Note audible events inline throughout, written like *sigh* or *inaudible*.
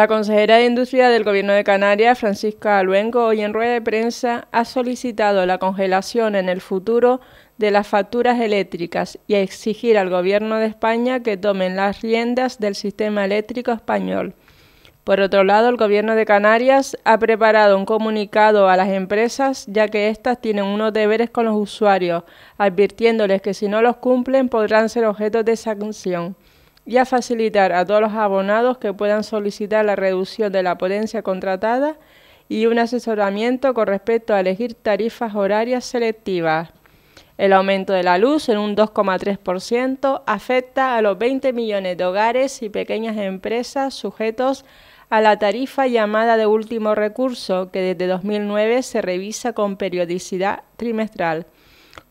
La consejera de Industria del Gobierno de Canarias, Francisca Luengo, hoy en rueda de prensa ha solicitado la congelación en el futuro de las facturas eléctricas y exigir al Gobierno de España que tomen las riendas del sistema eléctrico español. Por otro lado, el Gobierno de Canarias ha preparado un comunicado a las empresas, ya que éstas tienen unos deberes con los usuarios, advirtiéndoles que si no los cumplen podrán ser objeto de sanción y a facilitar a todos los abonados que puedan solicitar la reducción de la potencia contratada y un asesoramiento con respecto a elegir tarifas horarias selectivas. El aumento de la luz en un 2,3% afecta a los 20 millones de hogares y pequeñas empresas sujetos a la tarifa llamada de último recurso que desde 2009 se revisa con periodicidad trimestral.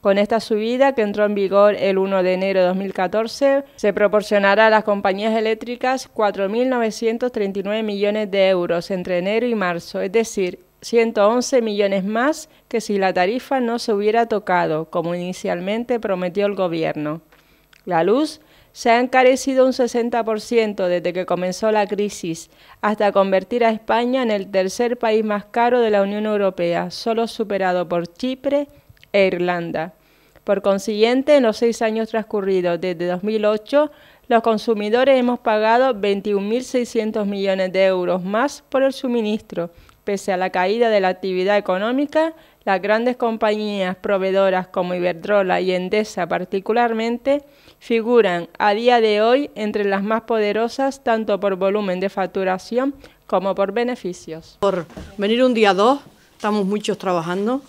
Con esta subida, que entró en vigor el 1 de enero de 2014, se proporcionará a las compañías eléctricas 4.939 millones de euros entre enero y marzo, es decir, 111 millones más que si la tarifa no se hubiera tocado, como inicialmente prometió el Gobierno. La luz se ha encarecido un 60% desde que comenzó la crisis, hasta convertir a España en el tercer país más caro de la Unión Europea, solo superado por Chipre e Irlanda. Por consiguiente, en los seis años transcurridos desde 2008, los consumidores hemos pagado 21.600 millones de euros más por el suministro. Pese a la caída de la actividad económica, las grandes compañías proveedoras como Iberdrola y Endesa particularmente figuran a día de hoy entre las más poderosas tanto por volumen de facturación como por beneficios. Por venir un día dos, estamos muchos trabajando,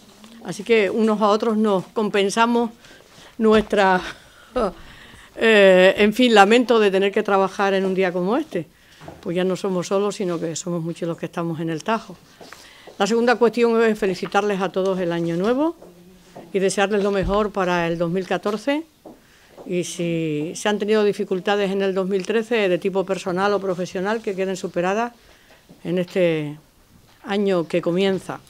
Así que unos a otros nos compensamos nuestra, *laughs* eh, en fin, lamento de tener que trabajar en un día como este. Pues ya no somos solos, sino que somos muchos los que estamos en el Tajo. La segunda cuestión es felicitarles a todos el año nuevo y desearles lo mejor para el 2014. Y si se han tenido dificultades en el 2013 de tipo personal o profesional que queden superadas en este año que comienza.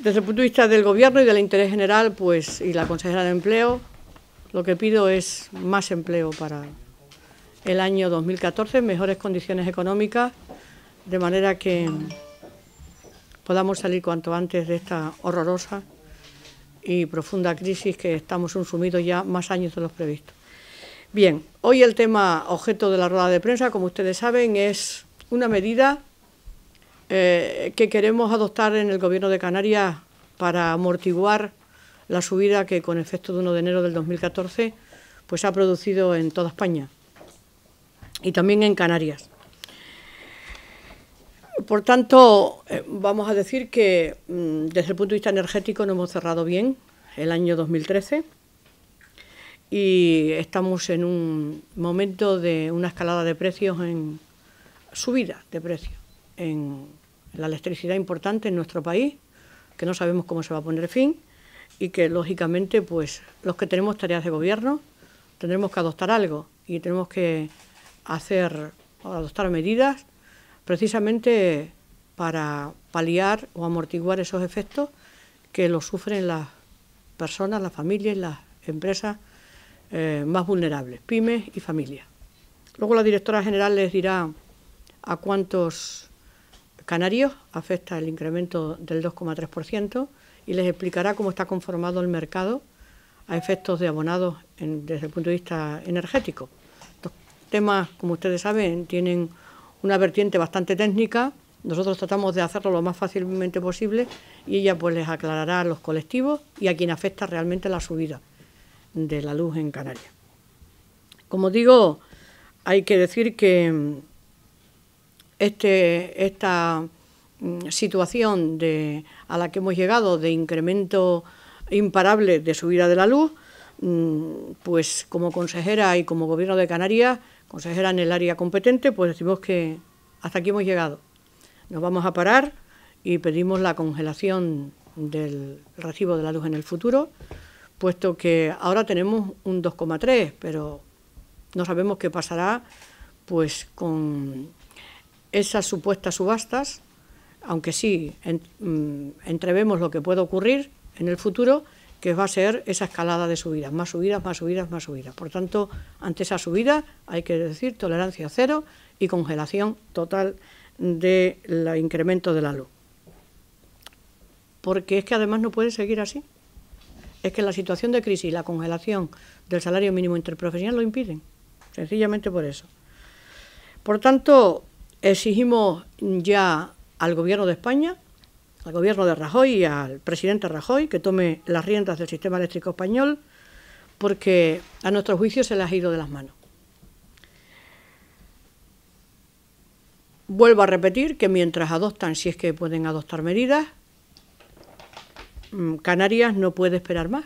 Desde el punto de vista del Gobierno y del interés general, pues, y la consejera de Empleo, lo que pido es más empleo para el año 2014, mejores condiciones económicas, de manera que podamos salir cuanto antes de esta horrorosa y profunda crisis que estamos sumidos ya más años de los previstos. Bien, hoy el tema objeto de la rueda de prensa, como ustedes saben, es una medida eh, que queremos adoptar en el Gobierno de Canarias para amortiguar la subida que con efecto de 1 de enero del 2014 pues ha producido en toda España y también en Canarias. Por tanto, eh, vamos a decir que mm, desde el punto de vista energético no hemos cerrado bien el año 2013 y estamos en un momento de una escalada de precios en subida de precios en la electricidad importante en nuestro país, que no sabemos cómo se va a poner fin y que lógicamente pues los que tenemos tareas de gobierno tendremos que adoptar algo y tenemos que hacer o adoptar medidas precisamente para paliar o amortiguar esos efectos que los sufren las personas, las familias, las empresas eh, más vulnerables, pymes y familias. Luego la directora general les dirá a cuántos canarios afecta el incremento del 2,3% y les explicará cómo está conformado el mercado a efectos de abonados desde el punto de vista energético. Estos temas, como ustedes saben, tienen una vertiente bastante técnica. Nosotros tratamos de hacerlo lo más fácilmente posible y ella pues les aclarará a los colectivos y a quien afecta realmente la subida de la luz en Canarias. Como digo, hay que decir que este, esta mm, situación a la que hemos llegado de incremento imparable de subida de la luz, mm, pues como consejera y como gobierno de Canarias, consejera en el área competente, pues decimos que hasta aquí hemos llegado. Nos vamos a parar y pedimos la congelación del recibo de la luz en el futuro, puesto que ahora tenemos un 2,3, pero no sabemos qué pasará pues con esas supuestas subastas, aunque sí mm, entrevemos lo que puede ocurrir en el futuro, que va a ser esa escalada de subidas, más subidas, más subidas, más subidas. Por tanto, ante esa subida hay que decir tolerancia cero y congelación total del incremento de la luz. Porque es que además no puede seguir así. Es que la situación de crisis y la congelación del salario mínimo interprofesional lo impiden, sencillamente por eso. Por tanto, Exigimos ya al gobierno de España, al gobierno de Rajoy y al presidente Rajoy que tome las riendas del sistema eléctrico español porque a nuestro juicio se le ha ido de las manos. Vuelvo a repetir que mientras adoptan, si es que pueden adoptar medidas, mm, Canarias no puede esperar más.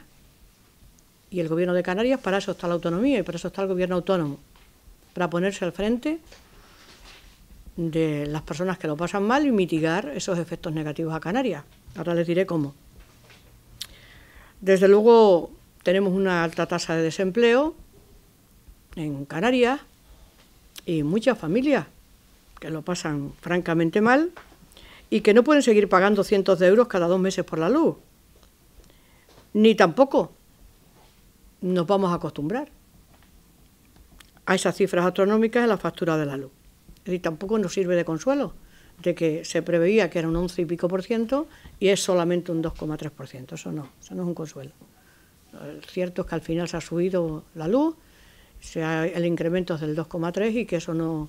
Y el gobierno de Canarias, para eso está la autonomía y para eso está el gobierno autónomo, para ponerse al frente de las personas que lo pasan mal y mitigar esos efectos negativos a Canarias. Ahora les diré cómo. Desde luego tenemos una alta tasa de desempleo en Canarias y muchas familias que lo pasan francamente mal y que no pueden seguir pagando cientos de euros cada dos meses por la luz. Ni tampoco nos vamos a acostumbrar a esas cifras astronómicas en la factura de la luz. Y tampoco nos sirve de consuelo, de que se preveía que era un 11 y pico por ciento y es solamente un 2,3 por ciento. Eso no, eso no es un consuelo. Lo cierto es que al final se ha subido la luz, el incremento es del 2,3 y que eso no,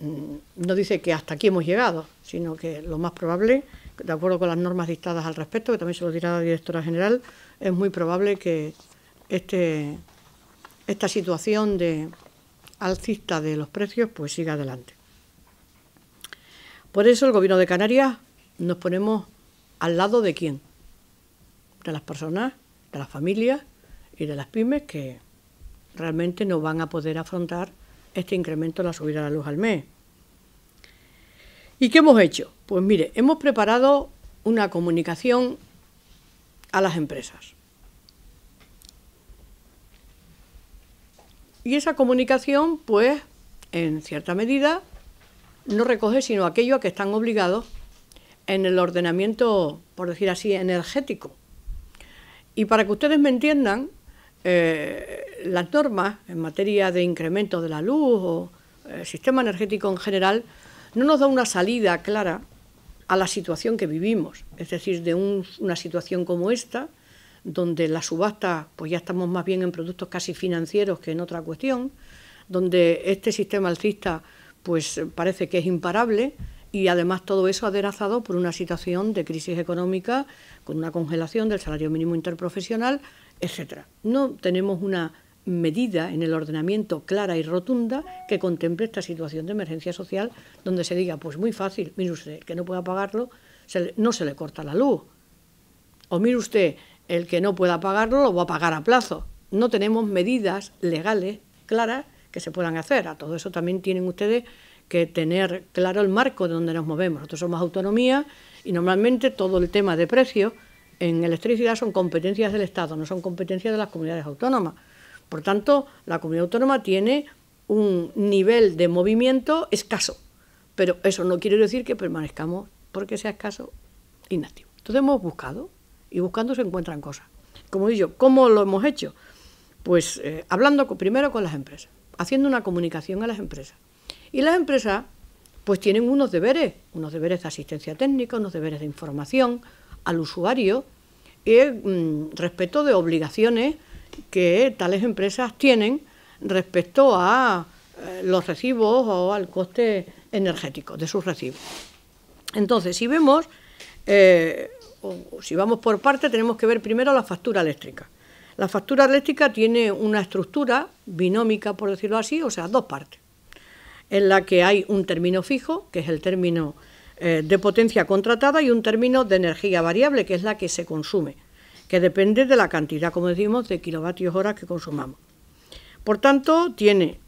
mm, no dice que hasta aquí hemos llegado, sino que lo más probable, de acuerdo con las normas dictadas al respecto, que también se lo dirá la directora general, es muy probable que este, esta situación de, alcista de los precios pues siga adelante. Por eso el gobierno de Canarias nos ponemos al lado de quién? De las personas, de las familias y de las pymes que realmente no van a poder afrontar este incremento en la subida de la luz al mes. ¿Y qué hemos hecho? Pues mire, hemos preparado una comunicación a las empresas. Y esa comunicación, pues, en cierta medida, no recoge sino aquello a que están obligados en el ordenamiento, por decir así, energético. Y para que ustedes me entiendan, eh, las normas en materia de incremento de la luz o el eh, sistema energético en general no nos da una salida clara a la situación que vivimos, es decir, de una situación como esta, donde la subasta, pues ya estamos más bien en productos casi financieros que en otra cuestión, donde este sistema alcista, pues parece que es imparable y además todo eso aderezado por una situación de crisis económica con una congelación del salario mínimo interprofesional, etcétera. No tenemos una medida en el ordenamiento clara y rotunda que contemple esta situación de emergencia social donde se diga, pues muy fácil, mire usted, que no pueda pagarlo, no se le corta la luz. O mire usted, el que no pueda pagarlo lo va a pagar a plazo. No tenemos medidas legales claras que se puedan hacer. A todo eso también tienen ustedes que tener claro el marco de donde nos movemos. Nosotros somos autonomía y normalmente todo el tema de precios en electricidad son competencias del Estado, no son competencias de las comunidades autónomas. Por tanto, la comunidad autónoma tiene un nivel de movimiento escaso, pero eso no quiere decir que permanezcamos porque sea escaso inactivo. Entonces hemos buscado y buscando se encuentran cosas. Como digo, ¿cómo lo hemos hecho? Pues eh, hablando primero con las empresas, haciendo una comunicación a las empresas. Y las empresas pues tienen unos deberes, unos deberes de asistencia técnica, unos deberes de información al usuario ...y mm, respecto de obligaciones que tales empresas tienen respecto a eh, los recibos o al coste energético de sus recibos. Entonces, si vemos, eh, o, si vamos por parte, tenemos que ver primero la factura eléctrica. La factura eléctrica tiene una estructura binómica, por decirlo así, o sea, dos partes, en la que hay un término fijo, que es el término eh, de potencia contratada, y un término de energía variable, que es la que se consume, que depende de la cantidad, como decimos, de kilovatios horas que consumamos. Por tanto, tiene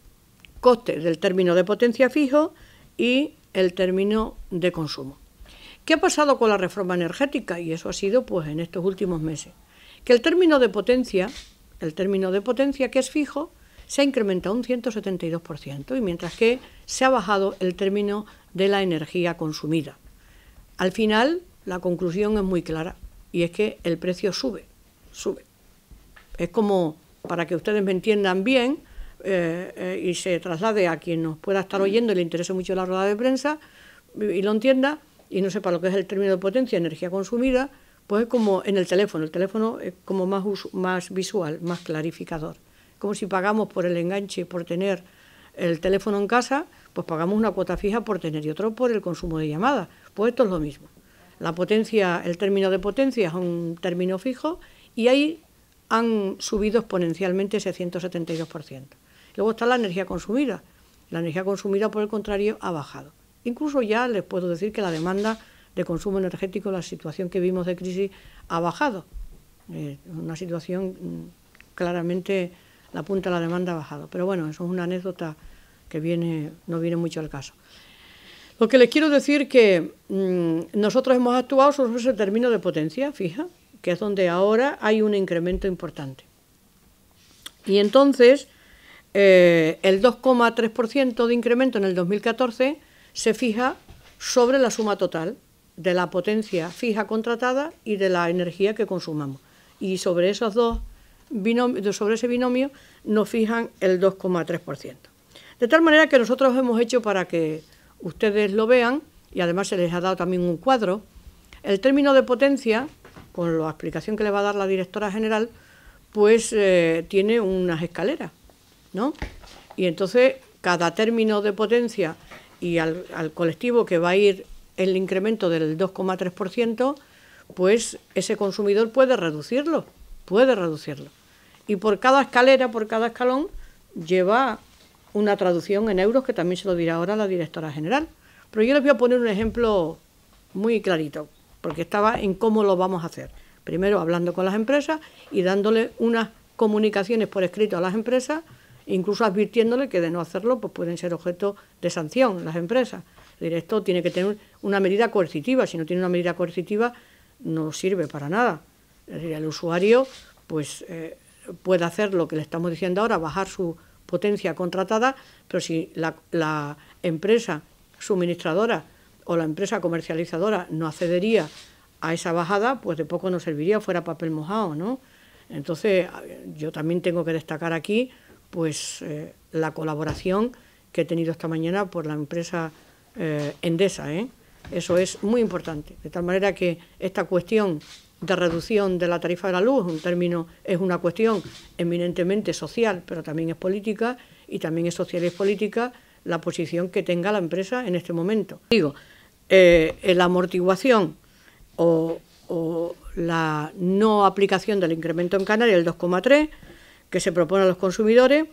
coste del término de potencia fijo y el término de consumo. ¿Qué ha pasado con la reforma energética? Y eso ha sido pues en estos últimos meses. Que el término de potencia, el término de potencia que es fijo, se ha incrementado un 172% y mientras que se ha bajado el término de la energía consumida. Al final, la conclusión es muy clara y es que el precio sube, sube. Es como, para que ustedes me entiendan bien eh, eh, y se traslade a quien nos pueda estar oyendo y le interese mucho la rueda de prensa y lo entienda, y no sepa lo que es el término de potencia, energía consumida, pues es como en el teléfono, el teléfono es como más, más visual, más clarificador. Como si pagamos por el enganche, por tener el teléfono en casa, pues pagamos una cuota fija por tener y otro por el consumo de llamadas. Pues esto es lo mismo. La potencia, el término de potencia es un término fijo y ahí han subido exponencialmente ese 172%. Luego está la energía consumida. La energía consumida, por el contrario, ha bajado. Incluso ya les puedo decir que la demanda de consumo energético, la situación que vimos de crisis, ha bajado. Eh, una situación mm, claramente la punta de la demanda ha bajado. Pero bueno, eso es una anécdota que viene, no viene mucho al caso. Lo que les quiero decir que mm, nosotros hemos actuado sobre ese término de potencia fija, que es donde ahora hay un incremento importante. Y entonces, eh, el 2,3% de incremento en el 2014 se fija sobre la suma total de la potencia fija contratada y de la energía que consumamos. Y sobre esos dos sobre ese binomio nos fijan el 2,3%. De tal manera que nosotros hemos hecho para que ustedes lo vean, y además se les ha dado también un cuadro, el término de potencia, con la explicación que le va a dar la directora general, pues eh, tiene unas escaleras, ¿no? Y entonces cada término de potencia y al, colectivo que va a ir el incremento del 2,3%, pues ese consumidor puede reducirlo, puede reducirlo. Y por cada escalera, por cada escalón, lleva una traducción en euros que también se lo dirá ahora la directora general. Pero yo les voy a poner un ejemplo muy clarito, porque estaba en cómo lo vamos a hacer. Primero hablando con las empresas y dándole unas comunicaciones por escrito a las empresas incluso advirtiéndole que de no hacerlo pues pueden ser objeto de sanción las empresas. Esto tiene que tener una medida coercitiva, si no tiene una medida coercitiva no sirve para nada. el usuario pues eh, puede hacer lo que le estamos diciendo ahora, bajar su potencia contratada, pero si la, empresa suministradora o la empresa comercializadora no accedería a esa bajada, pues de poco nos serviría, fuera papel mojado, ¿no? Entonces, yo también tengo que destacar aquí pues eh, la colaboración que he tenido esta mañana por la empresa eh, Endesa. ¿eh? Eso es muy importante. De tal manera que esta cuestión de reducción de la tarifa de la luz, un término, es una cuestión eminentemente social, pero también es política, y también es social y es política la posición que tenga la empresa en este momento. Digo, la amortiguación o, o, la no aplicación del incremento en Canarias, el 2,3, que se propone a los consumidores,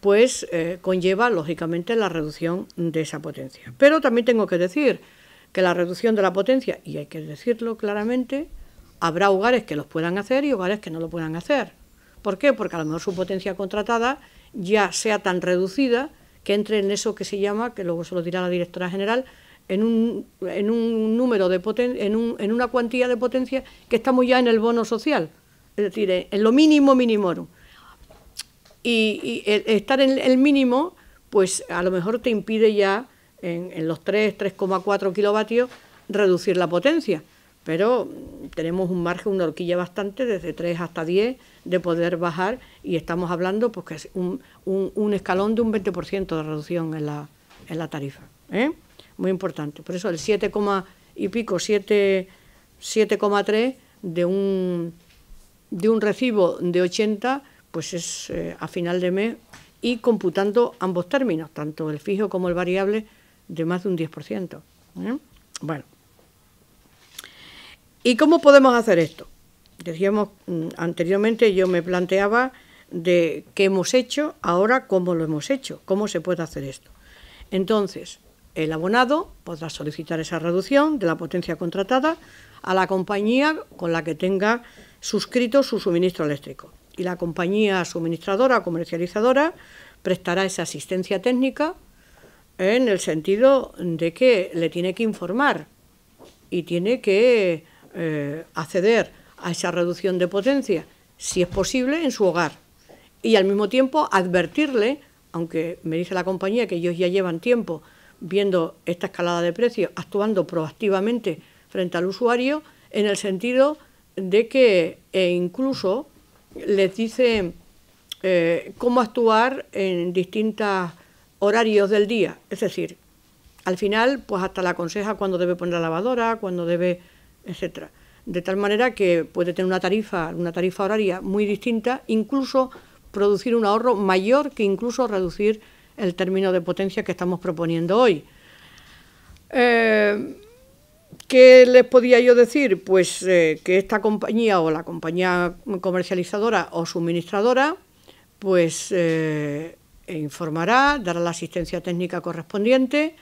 pues eh, conlleva lógicamente la reducción de esa potencia. Pero también tengo que decir que la reducción de la potencia, y hay que decirlo claramente, habrá hogares que los puedan hacer y hogares que no lo puedan hacer. ¿Por qué? Porque a lo mejor su potencia contratada ya sea tan reducida que entre en eso que se llama, que luego se lo dirá la directora general, en un, en un número de poten en, en, una cuantía de potencia que estamos ya en el bono social, es decir, en lo mínimo minimorum y, e, estar en el mínimo, pues a lo mejor te impide ya en, los 3, 3,4 kilovatios reducir la potencia. Pero mm, tenemos un margen, una horquilla bastante, desde 3 hasta 10, de poder bajar y estamos hablando pues, que es un, escalón de un 20% de reducción en la, en la tarifa. ¿eh? Muy importante. Por eso el 7, y pico, 7,3 de un, de un recibo de 80 pues es eh, a final de mes y computando ambos términos, tanto el fijo como el variable, de más de un 10%. ¿eh? Bueno. ¿Y cómo podemos hacer esto? Decíamos mm, anteriormente, yo me planteaba de qué hemos hecho, ahora cómo lo hemos hecho, cómo se puede hacer esto. Entonces, el abonado podrá solicitar esa reducción de la potencia contratada a la compañía con la que tenga suscrito su suministro eléctrico y la compañía suministradora comercializadora prestará esa asistencia técnica en el sentido de que le tiene que informar y tiene que eh, acceder a esa reducción de potencia, si es posible, en su hogar. Y al mismo tiempo advertirle, aunque me dice la compañía que ellos ya llevan tiempo viendo esta escalada de precios, actuando proactivamente frente al usuario, en el sentido de que e incluso les dice eh, cómo actuar en distintos horarios del día. Es decir, al final, pues hasta la aconseja cuándo debe poner la lavadora, cuándo debe, etcétera. De tal manera que puede tener una tarifa, una tarifa horaria muy distinta, incluso producir un ahorro mayor que incluso reducir el término de potencia que estamos proponiendo hoy. Eh, ¿Qué les podía yo decir? Pues eh, que esta compañía o la compañía comercializadora o suministradora, pues eh, informará, dará la asistencia técnica correspondiente.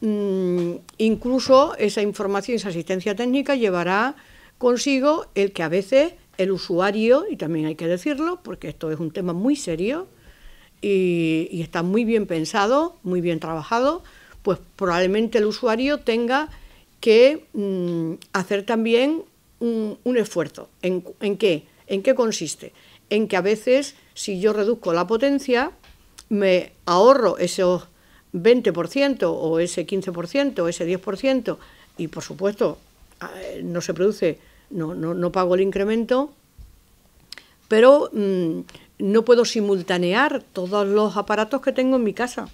Mm, incluso esa información, y esa asistencia técnica llevará consigo el que a veces el usuario, y también hay que decirlo, porque esto es un tema muy serio y está muy bien pensado, muy bien trabajado, pues probablemente el usuario tenga que mm, hacer también un, esfuerzo. ¿En, qué? ¿En qué consiste? En que a veces, si yo reduzco la potencia, me ahorro esos 20% o ese 15% o ese 10% y, por supuesto, eh, no se produce, no, no, pago el incremento, pero mm, no puedo simultanear todos los aparatos que tengo en mi casa.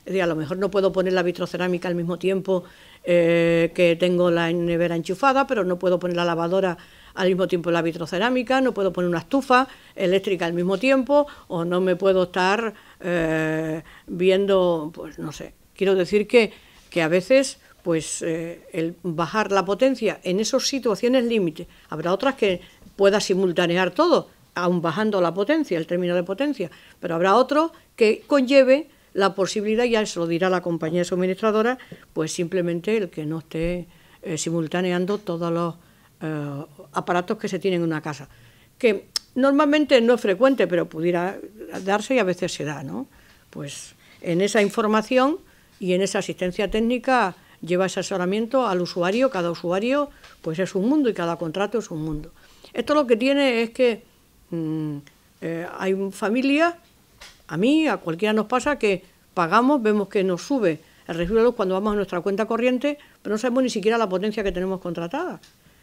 Es decir, a lo mejor no puedo poner la vitrocerámica al mismo tiempo eh, que tengo la nevera enchufada, pero no puedo poner la lavadora al mismo tiempo la vitrocerámica, no puedo poner una estufa eléctrica al mismo tiempo, o no me puedo estar eh, viendo, pues no sé. Quiero decir que, que a veces pues eh, el bajar la potencia en esas situaciones límite. Habrá otras que pueda simultanear todo, aún bajando la potencia, el término de potencia, pero habrá otro que conlleve la posibilidad, ya se lo dirá la compañía suministradora, pues simplemente el que no esté eh, simultaneando todos los eh, aparatos que se tienen en una casa. Que normalmente no es frecuente, pero pudiera darse y a veces se da, ¿no? Pues en esa información y en esa asistencia técnica lleva asesoramiento al usuario, cada usuario pues es un mundo y cada contrato es un mundo. Esto lo que tiene es que mm, hay eh, hay familias a mí, a cualquiera nos pasa que pagamos, vemos que nos sube el recibo de luz cuando vamos a nuestra cuenta corriente, pero no sabemos ni siquiera la potencia que tenemos contratada.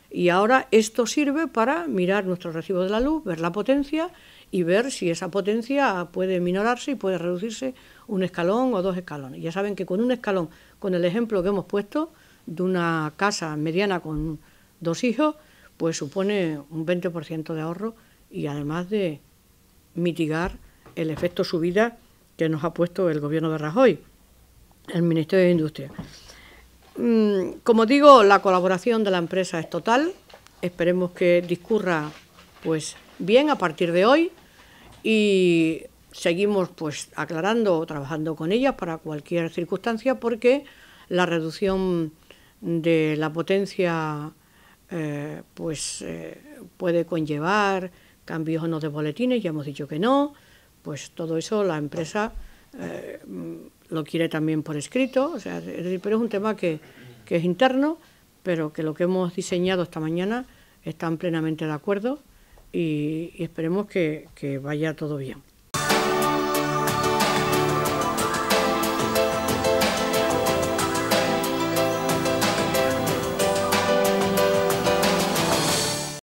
Y ahora esto sirve para mirar nuestro recibo de la luz, ver la potencia y ver si esa potencia puede minorarse y puede reducirse un escalón o dos escalones. Ya saben que con un escalón, con el ejemplo que hemos puesto de una casa mediana con dos hijos, pues supone un 20% de ahorro y además de mitigar el efecto subida que nos ha puesto el gobierno de Rajoy, el Ministerio de Industria. Mm, como digo, la colaboración de la empresa es total. Esperemos que discurra pues bien a partir de hoy y seguimos pues aclarando o trabajando con ellas para cualquier circunstancia porque la reducción de la potencia eh, pues eh, puede conllevar cambios o no de boletines, ya hemos dicho que no, pues todo eso la empresa eh, lo quiere también por escrito, o sea, pero es un tema que, es interno, pero que lo que hemos diseñado esta mañana están plenamente de acuerdo y, esperemos que vaya todo bien.